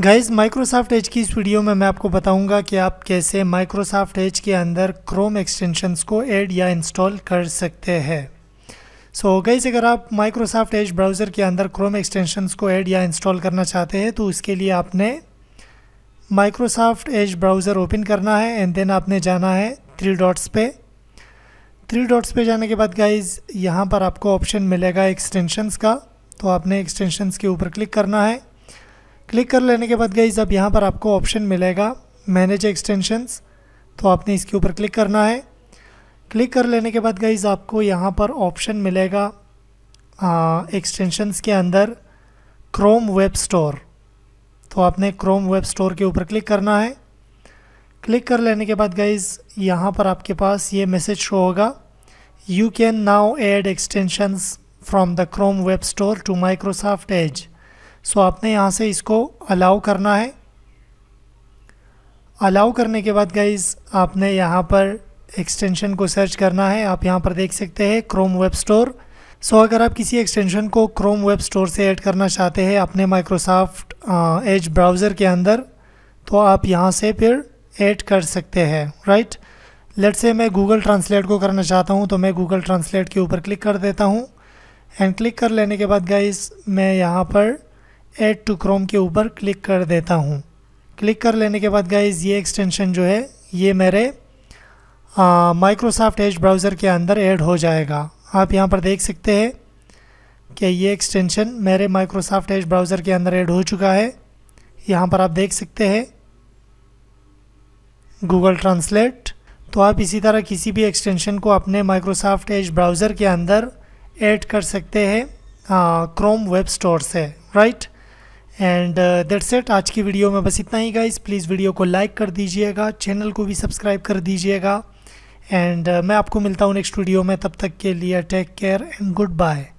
guys Microsoft Edge की इस video में मैं आपको बताऊंगा कि आप कैसे माइक्रोसॉफ्ट एज के अंदर क्रोम एक्सटेंशंस को ऐड या इंस्टॉल कर सकते हैं सो so, गाइज अगर आप माइक्रोसॉफ्ट एज ब्राउज़र के अंदर क्रोम एक्सटेंशंस को ऐड या इंस्टॉल करना चाहते हैं तो उसके लिए आपने माइक्रोसॉफ्ट एज ब्राउज़र ओपन करना है एंड देन आपने जाना है थ्री डॉट्स पे थ्री डॉट्स पे जाने के बाद गाइज यहाँ पर आपको ऑप्शन मिलेगा एक्सटेंशंस का तो आपने एक्सटेंशंस के ऊपर क्लिक करना है क्लिक कर लेने के बाद गई अब यहाँ पर आपको ऑप्शन मिलेगा मैनेज एक्सटेंशंस तो आपने इसके ऊपर क्लिक करना है क्लिक कर लेने के बाद गई आपको यहाँ पर ऑप्शन मिलेगा एक्सटेंशंस के अंदर क्रोम वेब स्टोर तो आपने क्रोम वेब स्टोर के ऊपर क्लिक करना है क्लिक कर लेने के बाद गईज यहाँ पर आपके पास ये मैसेज शो होगा you can now add extensions from the Chrome web store to Microsoft Edge so आपने यहाँ से इसको अलाउ करना है अलाउ करने के बाद गाइज आपने यहाँ पर एक्सटेंशन को सर्च करना है आप यहाँ पर देख सकते हैं क्रोम वेब स्टोर सो अगर आप किसी एक्सटेंशन को क्रोम वेब स्टोर से ऐड करना चाहते हैं अपने माइक्रोसॉफ्ट एज ब्राउज़र के अंदर तो आप यहाँ से फिर ऐड कर सकते हैं राइट लेट से मैं गूगल ट्रांसलेट को करना चाहता हूँ तो मैं गूगल ट्रांसलेट के ऊपर क्लिक कर देता हूँ एंड क्लिक कर लेने के बाद गाइज मैं यहाँ पर ऐड टू क्रोम के ऊपर क्लिक कर देता हूँ क्लिक कर लेने के बाद गाइज ये एक्सटेंशन जो है ये मेरे माइक्रोसॉफ्ट एज ब्राउज़र के अंदर ऐड हो जाएगा आप यहाँ पर देख सकते हैं कि ये एक्सटेंशन मेरे माइक्रोसॉफ्ट एज ब्राउज़र के अंदर ऐड हो चुका है यहाँ पर आप देख सकते हैं गूगल ट्रांसलेट तो आप इसी तरह किसी भी एक्सटेंशन को अपने माइक्रोसॉफ्ट एज ब्राउज़र के अंदर ऐड कर सकते हैं क्रोम वेब स्टोर से राइट एंड दैट्स इट आज की वीडियो में बस इतना ही गाइज प्लीज़ वीडियो को लाइक कर दीजिएगा चैनल को भी सब्सक्राइब कर दीजिएगा एंड uh, मैं आपको मिलता हूँ नेक्स्ट वीडियो में तब तक के लिए take care and good bye